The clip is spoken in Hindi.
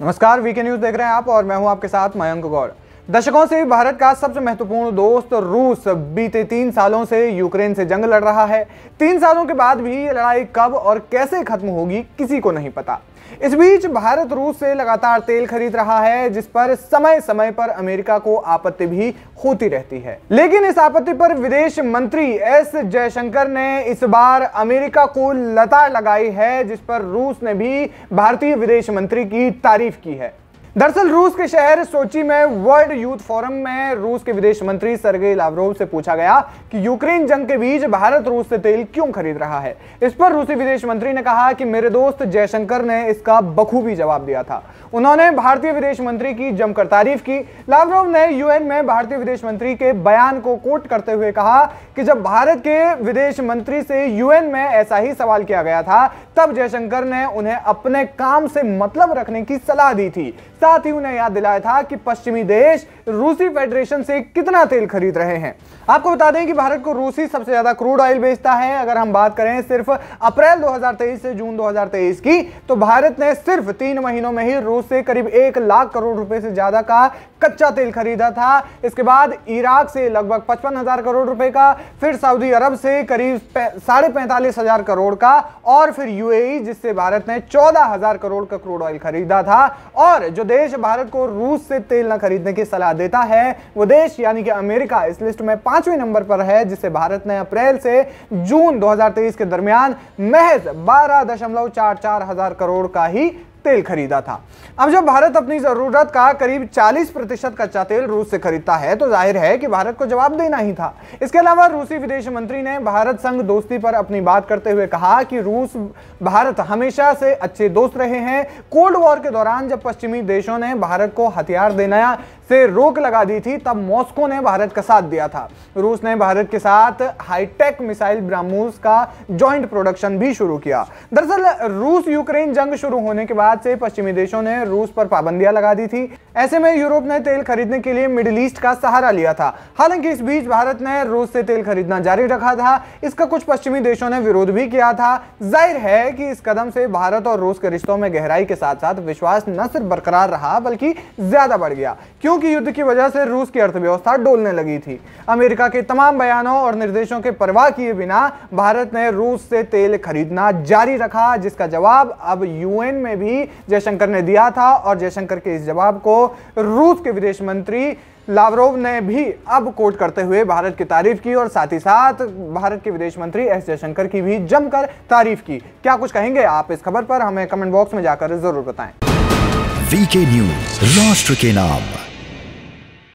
नमस्कार वीके न्यूज देख रहे हैं आप और मैं हूं आपके साथ मयंक गौर दशकों से भारत का सबसे महत्वपूर्ण दोस्त रूस बीते तीन सालों से यूक्रेन से जंग लड़ रहा है तीन सालों के बाद भी ये लड़ाई कब और कैसे खत्म होगी किसी को नहीं पता इस बीच भारत रूस से लगातार तेल खरीद रहा है जिस पर समय समय पर अमेरिका को आपत्ति भी होती रहती है लेकिन इस आपत्ति पर विदेश मंत्री एस जयशंकर ने इस बार अमेरिका को लता लगाई है जिस पर रूस ने भी भारतीय विदेश मंत्री की तारीफ की है दरअसल रूस के शहर सोची में वर्ल्ड यूथ फोरम में रूस के विदेश मंत्री सरगेई लावरोव से पूछा गया कि यूक्रेन जंग के बीच भारत रूस से तेल क्यों खरीद रहा है इस पर रूसी विदेश मंत्री ने कहा कि मेरे दोस्त जयशंकर ने इसका बखूबी जवाब दिया था उन्होंने भारतीय विदेश मंत्री की जमकर तारीफ की लावरोव ने यूएन में भारतीय विदेश मंत्री के बयान को कोट करते हुए कहा कि जब भारत के विदेश मंत्री से यूएन में ऐसा ही सवाल किया गया था तब जयशंकर ने उन्हें अपने काम से मतलब रखने की सलाह दी थी साथ ही उन्हें याद दिलाया था कि पश्चिमी देश रूसी फेडरेशन से कितना तेल खरीद रहे हैं आपको बता दें कि भारत को रूसी सबसे ज्यादा क्रूड ऑयल बेचता है अगर हम बात करें सिर्फ अप्रैल 2023 से जून 2023 की तो भारत ने सिर्फ तीन महीनों में ही रूस से करीब एक लाख करोड़ रुपए से ज्यादा का कच्चा तेल खरीदा था इसके बाद इराक से लगभग पचपन हजार करोड़ रुपए का फिर सऊदी अरब से करीब साढ़े पैंतालीस हजार करोड़ का और फिर यूएई जिससे भारत ने चौदह हजार करोड़ का क्रूड ऑयल खरीदा था और जो देश भारत को रूस से तेल न खरीदने की सलाह देता है वो देश यानी कि अमेरिका इस लिस्ट में पांचवें नंबर पर है जिसे भारत ने अप्रैल से जून 2023 के दरमियान महज बारह हजार करोड़ का ही तेल खरीदा था अब जब भारत अपनी ज़रूरत का करीब 40 प्रतिशत कच्चा तेल रूस से खरीदता है तो जाहिर है कि भारत को जवाब देना ही था इसके अलावा रूसी विदेश मंत्री ने भारत संघ दोस्ती पर अपनी बात करते हुए कहा कि रूस भारत हमेशा से अच्छे दोस्त रहे हैं कोल्ड वॉर के दौरान जब पश्चिमी देशों ने भारत को हथियार देना से रोक लगा दी थी तब मॉस्को ने भारत का साथ दिया था रूस ने भारत के साथ हाईटेक मिसाइल ब्राह्मोस का जॉइंट प्रोडक्शन भी शुरू किया दरअसल रूस यूक्रेन जंग शुरू होने के बाद से पश्चिमी देशों ने रूस पर पाबंदियां लगा दी थी ऐसे में यूरोप ने तेल खरीदने के लिए मिडिल ईस्ट का सहारा लिया था हालांकि इस बीच भारत ने रूस से तेल खरीदना जारी रखा था इसका कुछ पश्चिमी देशों ने विरोध भी किया था जाहिर है कि इस कदम से भारत और रूस के रिश्तों में गहराई के साथ साथ विश्वास न सिर्फ बरकरार रहा बल्कि ज्यादा बढ़ गया क्यों दोनों की युद्ध की वजह से रूस की अर्थव्यवस्था डोलने लगी थी अमेरिका के तमाम बयानों और निर्देशों के परवाह किए बिना भारत ने रूस से तेल खरीदना जारी रखा जिसका जवाब अब यूएन में भी जयशंकर ने दिया था और जयशंकर के इस जवाब को रूस के विदेश मंत्री लावरोव ने भी अब कोट करते हुए भारत की तारीफ की और साथ ही साथ भारत के विदेश मंत्री एस जयशंकर की भी जमकर तारीफ की क्या कुछ कहेंगे आप इस खबर पर हमें कमेंट बॉक्स में जाकर जरूर बताएं वीके न्यूज राष्ट्र के नाम